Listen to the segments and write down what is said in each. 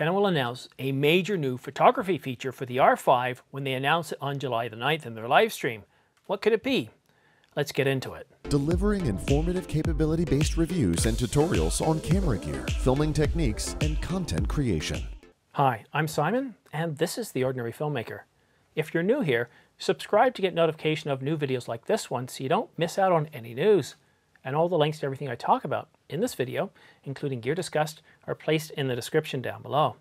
Canon will announce a major new photography feature for the R5 when they announce it on July the 9th in their live stream. What could it be? Let's get into it. Delivering informative capability-based reviews and tutorials on camera gear, filming techniques, and content creation. Hi, I'm Simon, and this is The Ordinary Filmmaker. If you're new here, subscribe to get notification of new videos like this one so you don't miss out on any news and all the links to everything I talk about in this video, including gear discussed, are placed in the description down below.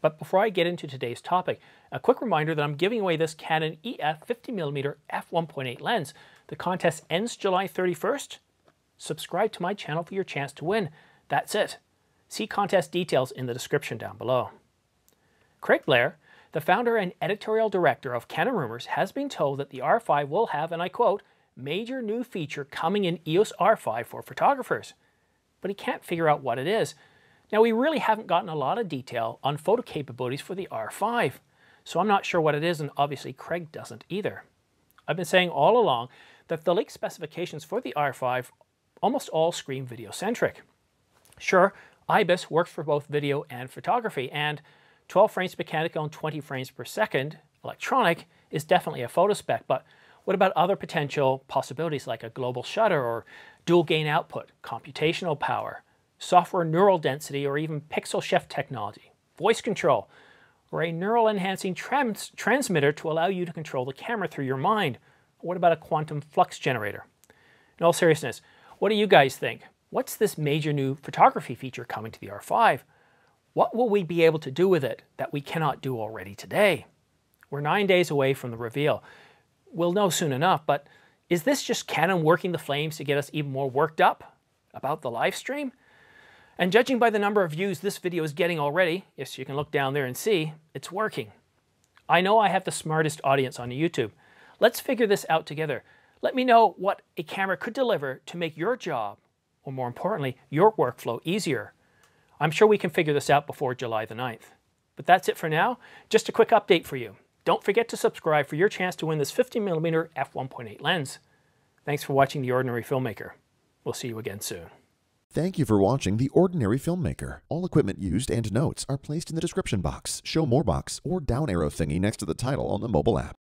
But before I get into today's topic, a quick reminder that I'm giving away this Canon EF 50mm f1.8 lens. The contest ends July 31st. Subscribe to my channel for your chance to win. That's it. See contest details in the description down below. Craig Blair, the founder and editorial director of Canon Rumors, has been told that the R5 will have, and I quote, major new feature coming in EOS R5 for photographers but he can't figure out what it is. Now we really haven't gotten a lot of detail on photo capabilities for the R5, so I'm not sure what it is and obviously Craig doesn't either. I've been saying all along that the leaked specifications for the R5 almost all scream video centric. Sure, IBIS works for both video and photography and 12 frames mechanical and 20 frames per second electronic is definitely a photo spec, but what about other potential possibilities like a global shutter or dual gain output, computational power, software neural density, or even pixel shift technology, voice control, or a neural enhancing trans transmitter to allow you to control the camera through your mind. What about a quantum flux generator? In all seriousness, what do you guys think? What's this major new photography feature coming to the R5? What will we be able to do with it that we cannot do already today? We're nine days away from the reveal. We'll know soon enough, but is this just Canon working the flames to get us even more worked up about the live stream? And judging by the number of views this video is getting already, yes, you can look down there and see, it's working. I know I have the smartest audience on YouTube. Let's figure this out together. Let me know what a camera could deliver to make your job, or more importantly, your workflow easier. I'm sure we can figure this out before July the 9th. But that's it for now. Just a quick update for you. Don't forget to subscribe for your chance to win this 50mm f1.8 lens. Thanks for watching The Ordinary Filmmaker. We'll see you again soon. Thank you for watching The Ordinary Filmmaker. All equipment used and notes are placed in the description box, show more box, or down arrow thingy next to the title on the mobile app.